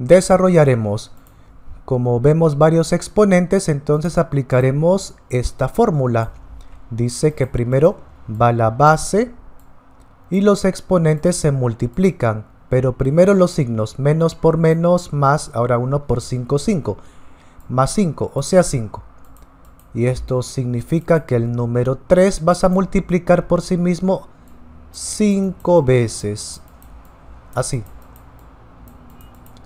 desarrollaremos. Como vemos varios exponentes, entonces aplicaremos esta fórmula. Dice que primero va la base y los exponentes se multiplican. Pero primero los signos, menos por menos, más, ahora 1 por 5, 5. Más 5, o sea 5. Y esto significa que el número 3 vas a multiplicar por sí mismo 5 veces. Así.